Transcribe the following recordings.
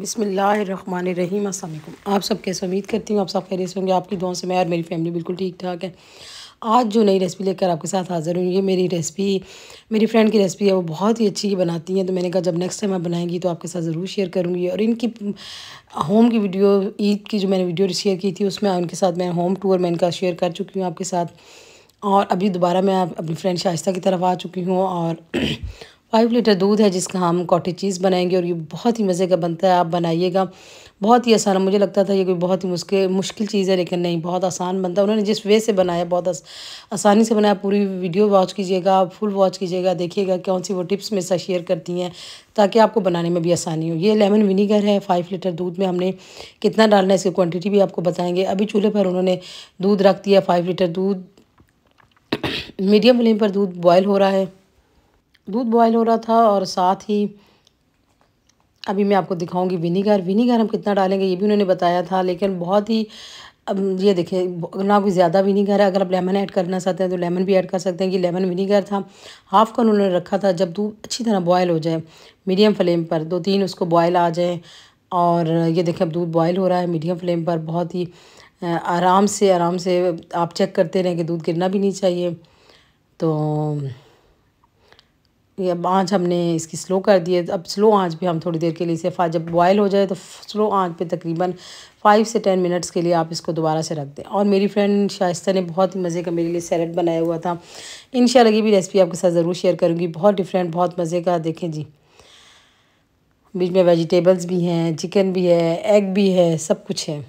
बिसमीम अल्लाम आप सब कैसे उम्मीद करती हूँ आप सब खैरियत होंगे आपकी दुआ से मैं और मेरी फैमिली बिल्कुल ठीक ठाक है आज जो नई रेसिपी लेकर आपके साथ हाज़िर हूँ ये मेरी रेसिपी मेरी फ्रेंड की रेसिपी है वो बहुत ही अच्छी ही बनाती हैं तो मैंने कहा जब नेक्स्ट टाइम आप बनाएंगी तो आपके साथ ज़रूर शेयर करूँगी और इनकी होम की वीडियो ईद की जो मैंने वीडियो शेयर की थी उसमें उनके साथ मैं होम टूर मैं इनका शेयर कर चुकी हूँ आपके साथ और अभी दोबारा मैं अपनी फ्रेंड शाइस्ता की तरफ आ चुकी हूँ और फाइव लीटर दूध है जिसका हम कॉटेज चीज़ बनाएंगे और ये बहुत ही मज़े का बनता है आप बनाइएगा बहुत ही आसान मुझे लगता था ये कोई बहुत ही मुश्किल मुश्किल चीज़ है लेकिन नहीं बहुत आसान बनता है उन्होंने जिस वे से बनाया बहुत आस, आसानी से बनाया पूरी वीडियो वॉच कीजिएगा फुल वॉच कीजिएगा देखिएगा कौन सी वो टिप्स मेरे साथ शेयर करती हैं ताकि आपको बनाने में भी आसानी हो ये लेमन विनीगर है फाइव लीटर दूध में हमने कितना डालना है इसकी क्वान्टिटी भी आपको बताएँगे अभी चूल्हे पर उन्होंने दूध रख दिया फाइव लीटर दूध मीडियम फ्लेम पर दूध बॉयल हो रहा है दूध बॉयल हो रहा था और साथ ही अभी मैं आपको दिखाऊंगी विनीगर विनीगर हम कितना डालेंगे ये भी उन्होंने बताया था लेकिन बहुत ही अब ये देखें ना कोई ज़्यादा विनीगर है अगर आप लेमन ऐड करना चाहते हैं तो लेमन भी ऐड कर सकते हैं कि लेमन विनीगर था हाफ़ कन उन्होंने रखा था जब दूध अच्छी तरह बॉयल हो जाए मीडियम फ्लेम पर दो तीन उसको बॉयल आ जाए और ये देखें अब दूध बॉयल हो रहा है मीडियम फ्लेम पर बहुत ही आराम से आराम से आप चेक करते रहें कि दूध गिरना भी नहीं चाहिए तो ये आँच हमने इसकी स्लो कर दी है अब स्लो आँच पे हम थोड़ी देर के लिए इसे जब बॉयल हो जाए तो स्लो आँच पे तकरीबन फ़ाइव से टेन मिनट्स के लिए आप इसको दोबारा से रख दें और मेरी फ्रेंड शाइस्ता ने बहुत ही मज़े का मेरे लिए सैलड बनाया हुआ था इन की भी रेसिपी आपके साथ ज़रूर शेयर करूँगी बहुत डिफरेंट बहुत मज़े का देखें जी बीच में वेजिटेबल्स भी हैं चिकन भी है एग भी है सब कुछ है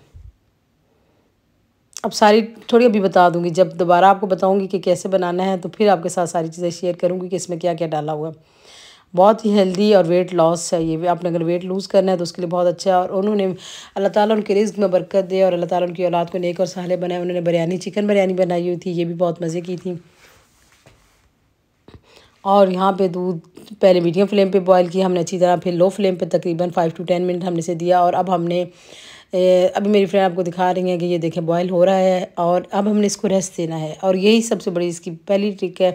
अब सारी थोड़ी अभी बता दूंगी जब दोबारा आपको बताऊंगी कि कैसे बनाना है तो फिर आपके साथ सारी चीज़ें शेयर करूंगी कि इसमें क्या क्या डाला हुआ है बहुत ही हेल्दी और वेट लॉस है ये आपने अगर वेट लूज़ करना है तो उसके लिए बहुत अच्छा है और उन्होंने अल्लाह ताला उनके रिज्क में बरकत दे और अल्लाह ताला उनकी औलाद को नेक और सहले बनाए उन्होंने बिरयानी चिकन बिरयानी बनाई हुई थी ये भी बहुत मज़े की थी और यहाँ पे दूध पहले मीडियम फ्लेम पे बॉईल किया हमने अच्छी तरह फिर लो फ्लेम पे तकरीबन फ़ाइव टू टेन मिनट हमने इसे दिया और अब हमने अभी मेरी फ्रेंड आपको दिखा रही हैं कि ये देखें बॉयल हो रहा है और अब हमने इसको रेस्ट देना है और यही सबसे बड़ी इसकी पहली ट्रिक है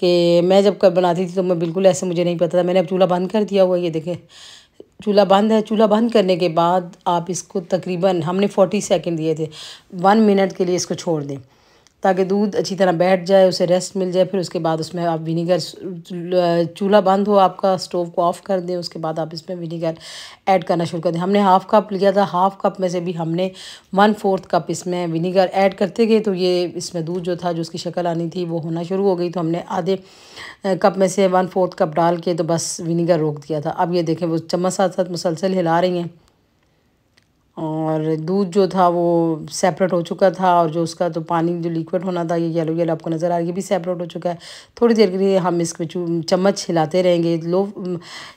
कि मैं जब कब बनाती थी तो मैं बिल्कुल ऐसे मुझे नहीं पता था मैंने अब चूल्हा बंद कर दिया हुआ ये देखें चूल्हा बंद है चूल्हा बंद करने के बाद आप इसको तकरीबन हमने फोर्टी सेकेंड दिए थे वन मिनट के लिए इसको छोड़ दें ताकि दूध अच्छी तरह बैठ जाए उसे रेस्ट मिल जाए फिर उसके बाद उसमें आप विनीगर चूल्हा बंद हो आपका स्टोव को ऑफ़ कर दें उसके बाद आप इसमें विनीगर ऐड करना शुरू कर दें हमने हाफ़ कप लिया था हाफ़ कप में से भी हमने वन फोर्थ कप इसमें विनीगर ऐड करते गए तो ये इसमें दूध जो था जो उसकी शक्ल आनी थी वो होना शुरू हो गई तो हमने आधे कप में से वन फोर्थ कप डाल के तो बस विनीगर रोक दिया था अब ये देखें वो चम्मच साथ साथ मुसलसल हिला रही हैं और दूध जो था वो सेपरेट हो चुका था और जो उसका तो पानी जो लिक्विड होना था ये येलो येलो आपको नज़र आ रहा है ये भी सेपरेट हो चुका है थोड़ी देर के लिए हम पर चम्मच हिलाते रहेंगे लो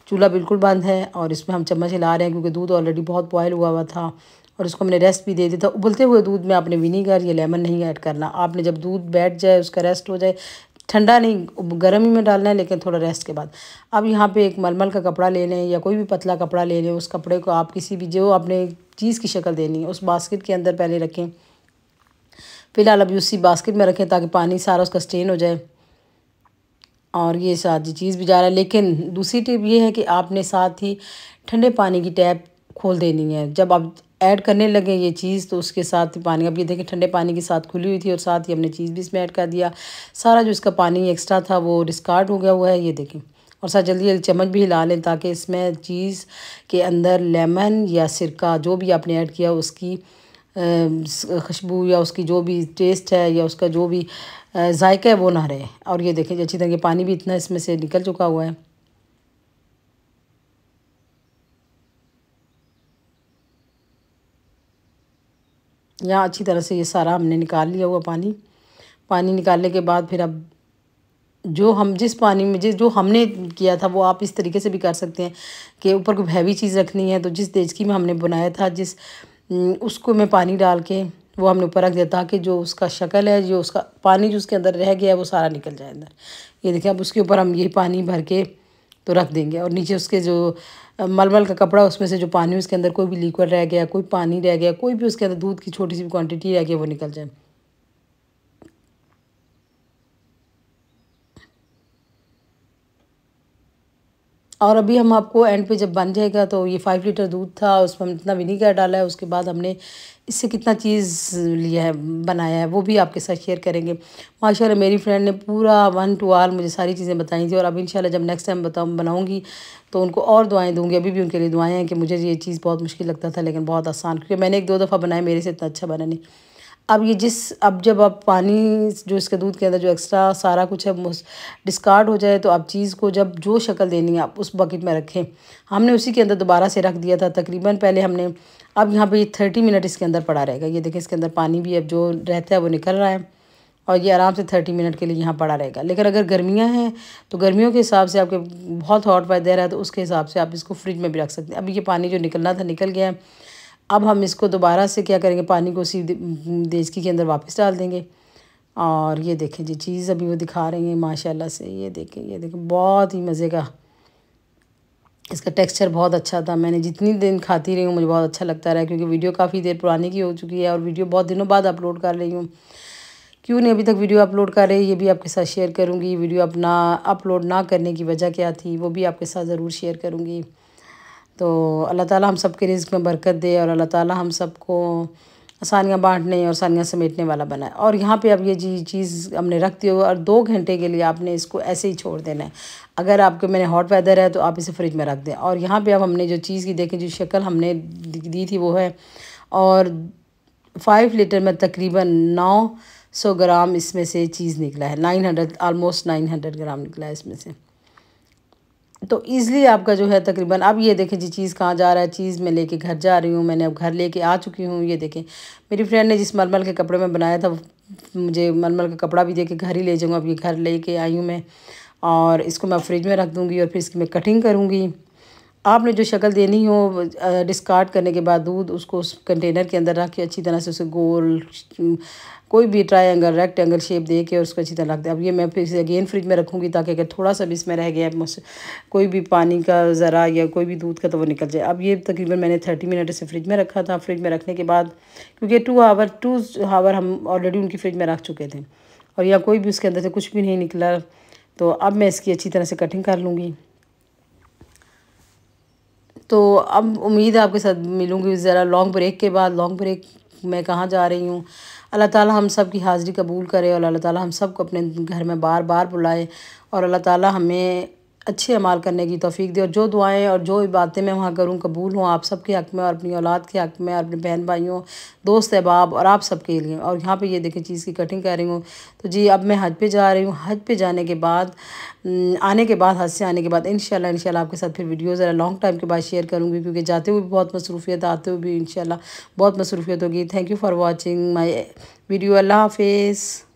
चूल्हा बिल्कुल बंद है और इसमें हम चम्मच हिला रहे हैं क्योंकि दूध ऑलरेडी बहुत बॉयल हुआ हुआ था और उसको हमने रेस्ट भी दे दिया था उबलते हुए दूध में आपने विनीगर या लेमन नहीं ऐड करना आपने जब दूध बैठ जाए उसका रेस्ट हो जाए ठंडा नहीं गर्मी में डालना है लेकिन थोड़ा रेस्ट के बाद अब यहाँ पे एक मलमल का कपड़ा ले लें या कोई भी पतला कपड़ा ले लें उस कपड़े को आप किसी भी जो आपने चीज़ की शक्ल देनी है उस बास्केट के अंदर पहले रखें फ़िलहाल अब उसी बास्केट में रखें ताकि पानी सारा उसका स्टेन हो जाए और ये साथ जी चीज़ भी जा रहा है लेकिन दूसरी टिप ये है कि आपने साथ ही ठंडे पानी की टैप खोल देनी है जब आप ऐड करने लगे ये चीज़ तो उसके साथ पानी अब ये देखें ठंडे पानी के साथ खुली हुई थी और साथ ही हमने चीज़ भी इसमें ऐड कर दिया सारा जो इसका पानी एक्स्ट्रा था वो डिस्कार्ड हो गया हुआ है ये देखें और साथ जल्दी जल्दी चम्मच भी हिला लें ताकि इसमें चीज़ के अंदर लेमन या सिरका जो भी आपने ऐड किया उसकी खुशबू या उसकी जो भी टेस्ट है या उसका जो भी जायका है वो ना रहे और ये देखें अच्छी तरह के पानी भी इतना इसमें से निकल चुका हुआ है यहाँ अच्छी तरह से ये सारा हमने निकाल लिया हुआ पानी पानी निकालने के बाद फिर अब जो हम जिस पानी में जिस जो हमने किया था वो आप इस तरीके से भी कर सकते हैं कि ऊपर कोई हैवी चीज़ रखनी है तो जिस देचकी में हमने बनाया था जिस उसको मैं पानी डाल के वो हमने ऊपर रख दिया ताकि जो उसका शक्ल है जो उसका पानी जो उसके अंदर रह गया है वो सारा निकल जाए अंदर ये देखिए अब उसके ऊपर हम यही पानी भर के तो रख देंगे और नीचे उसके जो मलमल का कपड़ा उसमें से जो पानी उसके अंदर कोई भी लिक्विड रह गया कोई पानी रह गया कोई भी उसके अंदर दूध की छोटी सी क्वांटिटी रह गई वो निकल जाए और अभी हम आपको एंड पे जब बन जाएगा तो ये फाइव लीटर दूध था उसमें हमने इतना विनीगर डाला है उसके बाद हमने इससे कितना चीज़ लिया है बनाया है वो भी आपके साथ शेयर करेंगे माशा मेरी फ्रेंड ने पूरा वन टू आल मुझे सारी चीज़ें बताई थी और अब इंशाल्लाह जब नेक्स्ट टाइम बताऊँ बनाऊँगी तो उनको और दुआएं दूँगी अभी भी उनके लिए दुआएँ हैं कि मुझे ये चीज़ बहुत मुश्किल लगता था लेकिन बहुत आसान क्योंकि मैंने एक दो दफ़ा बनाया मेरे से इतना अच्छा बना नहीं अब ये जिस अब जब आप पानी जो इसके दूध के अंदर जो एक्स्ट्रा सारा कुछ है डिस्कार्ड हो जाए तो आप चीज़ को जब जो शक्ल देनी है आप उस बकेट में रखें हमने उसी के अंदर दोबारा से रख दिया था तकरीबन पहले हमने अब यहाँ पे थर्टी मिनट इसके अंदर पड़ा रहेगा ये देखें इसके अंदर पानी भी अब जो रहता है वो निकल रहा है और ये आराम से थर्टी मिनट के लिए यहाँ पड़ा रहेगा लेकिन अगर गर्मियाँ हैं तो गर्मियों के हिसाब से आपके बहुत हॉट वेदर है तो उसके हिसाब से आप इसको फ्रिज में भी रख सकते हैं अभी ये पानी जो निकलना था निकल गया है अब हम इसको दोबारा से क्या करेंगे पानी को उसी देचकी के अंदर वापस डाल देंगे और ये देखें जी चीज़ अभी वो दिखा रहे हैं माशाल्लाह से ये देखें ये देखें बहुत ही मज़े का इसका टेक्सचर बहुत अच्छा था मैंने जितनी दिन खाती रही हूँ मुझे बहुत अच्छा लगता रहा क्योंकि वीडियो काफ़ी देर पुरानी की हो चुकी है और वीडियो बहुत दिनों बाद अपलोड कर रही हूँ क्यों नहीं अभी तक वीडियो अपलोड कर रही ये भी आपके साथ शेयर करूँगी वीडियो अपना अपलोड ना करने की वजह क्या थी वो भी आपके साथ ज़रूर शेयर करूँगी तो अल्लाह ताला हम सब के रिज़्क में बरकत दे और अल्लाह ताला हम सबको आसानियाँ बांटने और आसानियाँ समेटने वाला बनाए और यहाँ पे अब ये जी चीज़ हमने रख दी हो और दो घंटे के लिए आपने इसको ऐसे ही छोड़ देना है अगर आपके मैंने हॉट वेदर है तो आप इसे फ्रिज में रख दें और यहाँ पे अब हमने जो चीज़ की देखें जो शक्ल हमने दी थी वो है और फाइव लीटर में तकरीबन नौ सौ ग्राम इसमें से चीज़ निकला है nine hundred almost nine hundred gram निकला है इसमें से तो ईज़िली आपका जो है तकरीबन अब ये देखें जी चीज़ कहाँ जा रहा है चीज़ मैं लेके घर जा रही हूँ मैंने अब घर लेके आ चुकी हूँ ये देखें मेरी फ्रेंड ने जिस मलमल के कपड़े में बनाया था मुझे मलमल का कपड़ा भी दे के घर ही ले जाऊँगा अब ये घर लेके आई हूँ मैं और इसको मैं फ्रिज में रख दूँगी और फिर इसकी मैं कटिंग करूँगी आपने जो शक्ल देनी हो डिस्कार्ड करने के बाद दूध उसको उस कंटेनर के अंदर रख के अच्छी तरह से उसे गोल कोई भी रेक्ट एंगल शेप दे के और उसको अच्छी तरह रख दे अब ये मैं फिर इसे अगेन फ्रिज में रखूँगी ताकि अगर थोड़ा सा भी इसमें रह गया कोई भी पानी का ज़रा या कोई भी दूध का तो वो निकल जाए अब ये तकरीबन मैंने थर्टी मिनट इसे फ्रिज में रखा था फ्रिज में रखने के बाद क्योंकि टू आवर टू आवर हम ऑलरेडी उनकी फ्रिज में रख चुके थे और या कोई भी उसके अंदर से कुछ भी नहीं निकला तो अब मैं इसकी अच्छी तरह से कटिंग कर लूँगी तो अब उम्मीद है आपके साथ मिलूँगी ज़रा लॉन्ग ब्रेक के बाद लॉन्ग ब्रेक मैं कहाँ जा रही हूँ अल्लाह ताला हम सब की हाज़िरी कबूल करे और अल्लाह ताला हम सब को अपने घर में बार बार बुलाए और अल्लाह ताला हमें अच्छे अमाल करने की तोफ़ी दे और जो दुआएँ और जो बातें मैं वहाँ करूँ कबूल हों आप सब के हक़ में और अपनी औलाद के हक़ में और अपने बहन भाइयों दोस्त अहबाब और आप सब के लिए और यहाँ पे ये देखें चीज़ की कटिंग कर रही हूँ तो जी अब मैं हज पे जा रही हूँ हज पे जाने के बाद आने के बाद हज से आने के बाद इन शाला आपके साथ फिर वीडियो ज़रा लॉन्ग टाइम के बाद शेयर करूँगी क्योंकि जाते हुए भी बहुत मसरूफियत आते हुए भी इन बहुत मसरूफियत होगी thank you for watching my video अल्लाह हाफिज़